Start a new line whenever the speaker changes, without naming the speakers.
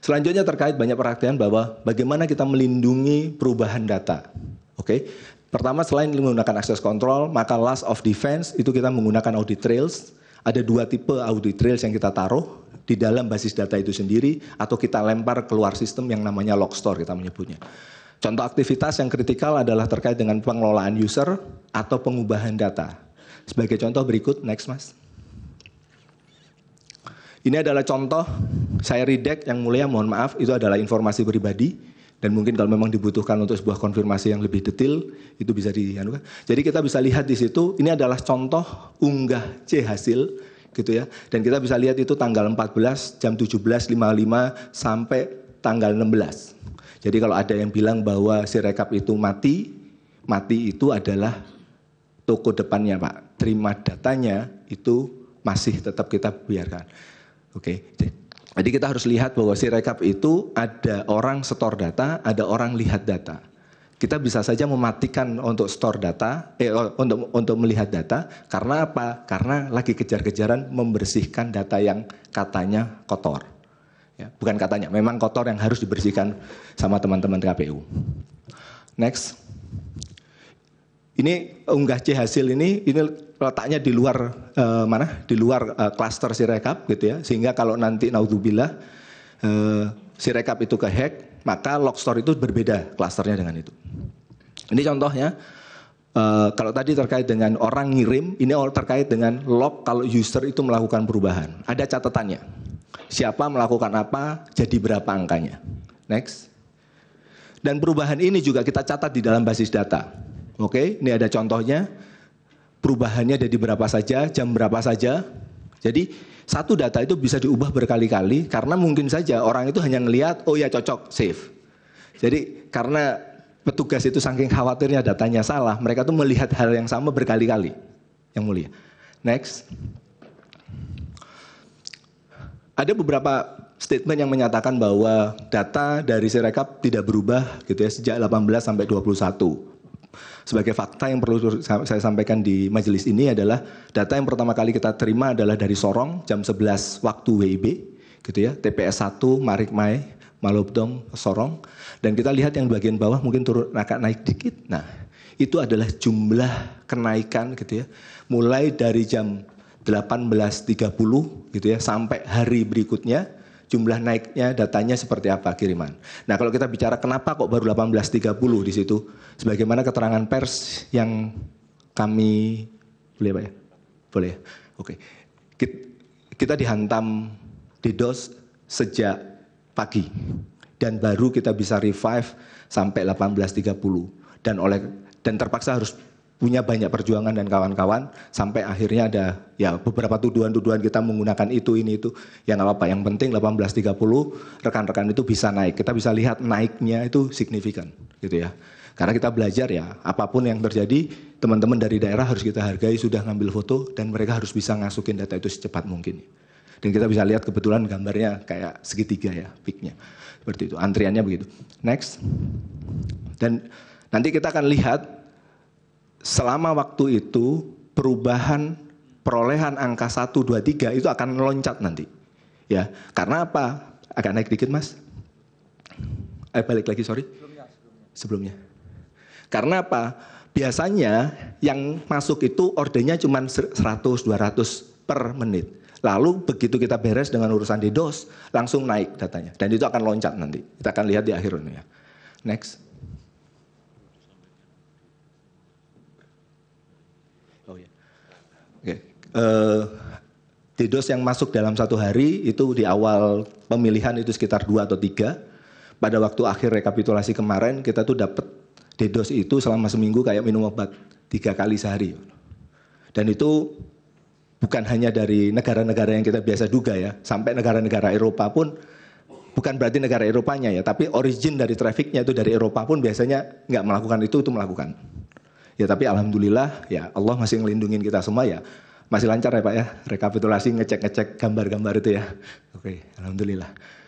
Selanjutnya terkait banyak perhatian bahwa bagaimana kita melindungi perubahan data. Oke. Okay? Pertama selain menggunakan akses kontrol, maka last of defense itu kita menggunakan audit trails. Ada dua tipe audit trails yang kita taruh di dalam basis data itu sendiri atau kita lempar keluar sistem yang namanya log store kita menyebutnya. Contoh aktivitas yang kritikal adalah terkait dengan pengelolaan user atau pengubahan data. Sebagai contoh berikut, next mas. Ini adalah contoh saya redact yang mulia mohon maaf itu adalah informasi pribadi dan mungkin kalau memang dibutuhkan untuk sebuah konfirmasi yang lebih detail itu bisa di anu, jadi kita bisa lihat di situ ini adalah contoh unggah C hasil gitu ya dan kita bisa lihat itu tanggal 14 jam 17.55 sampai tanggal 16 jadi kalau ada yang bilang bahwa si rekap itu mati mati itu adalah toko depannya pak terima datanya itu masih tetap kita biarkan oke okay. Jadi kita harus lihat bahwa si rekap itu ada orang setor data, ada orang lihat data. Kita bisa saja mematikan untuk store data, eh, untuk untuk melihat data. Karena apa? Karena lagi kejar-kejaran membersihkan data yang katanya kotor. Ya, bukan katanya, memang kotor yang harus dibersihkan sama teman-teman KPU. Next ini unggah C hasil ini ini letaknya di luar e, mana? Di luar eh, cluster rekap gitu ya. Sehingga kalau nanti naudzubillah eh, si rekap itu ke hack maka log store itu berbeda klasternya dengan itu. Ini contohnya e, kalau tadi terkait dengan orang ngirim, ini all terkait dengan log kalau user itu melakukan perubahan. Ada catatannya. Siapa melakukan apa, jadi berapa angkanya. Next. Dan perubahan ini juga kita catat di dalam basis data. Oke, ini ada contohnya. Perubahannya jadi berapa saja, jam berapa saja. Jadi satu data itu bisa diubah berkali-kali karena mungkin saja orang itu hanya melihat, oh ya cocok, save. Jadi karena petugas itu saking khawatirnya datanya salah, mereka tuh melihat hal yang sama berkali-kali. Yang mulia. Next. Ada beberapa statement yang menyatakan bahwa data dari Sirekap tidak berubah gitu ya sejak 18 sampai 21 sebagai fakta yang perlu saya sampaikan di majelis ini adalah data yang pertama kali kita terima adalah dari Sorong jam 11 waktu WIB gitu ya TPS 1 Marikmai Malobdong Sorong dan kita lihat yang bagian bawah mungkin turun agak naik dikit nah itu adalah jumlah kenaikan gitu ya mulai dari jam 18.30 gitu ya sampai hari berikutnya jumlah naiknya datanya seperti apa kiriman. Nah kalau kita bicara kenapa kok baru 18.30 di situ, sebagaimana keterangan pers yang kami boleh ya, pak ya, boleh ya? oke. Kita, kita dihantam DDoS sejak pagi dan baru kita bisa revive sampai 18.30 dan oleh dan terpaksa harus punya banyak perjuangan dan kawan-kawan sampai akhirnya ada ya beberapa tuduhan-tuduhan kita menggunakan itu ini itu ya nggak apa-apa yang penting 18.30 rekan-rekan itu bisa naik kita bisa lihat naiknya itu signifikan gitu ya karena kita belajar ya apapun yang terjadi teman-teman dari daerah harus kita hargai sudah ngambil foto dan mereka harus bisa ngasukin data itu secepat mungkin dan kita bisa lihat kebetulan gambarnya kayak segitiga ya piknya seperti itu antriannya begitu next dan nanti kita akan lihat selama waktu itu perubahan perolehan angka 1, 2, 3 itu akan loncat nanti. Ya, karena apa? Agak naik dikit mas. Eh balik lagi sorry. Sebelumnya. Karena apa? Biasanya yang masuk itu ordernya cuma 100, 200 per menit. Lalu begitu kita beres dengan urusan di dos langsung naik datanya. Dan itu akan loncat nanti. Kita akan lihat di akhirnya. Next. Eh, DDoS yang masuk dalam satu hari itu di awal pemilihan itu sekitar dua atau tiga. Pada waktu akhir rekapitulasi kemarin kita tuh dapat DDoS itu selama seminggu kayak minum obat tiga kali sehari. Dan itu bukan hanya dari negara-negara yang kita biasa duga ya, sampai negara-negara Eropa pun bukan berarti negara Eropanya ya, tapi origin dari trafiknya itu dari Eropa pun biasanya nggak melakukan itu, itu melakukan. Ya tapi alhamdulillah ya Allah masih ngelindungin kita semua ya. Masih lancar ya Pak ya, rekapitulasi ngecek-ngecek gambar-gambar itu ya. Oke, Alhamdulillah.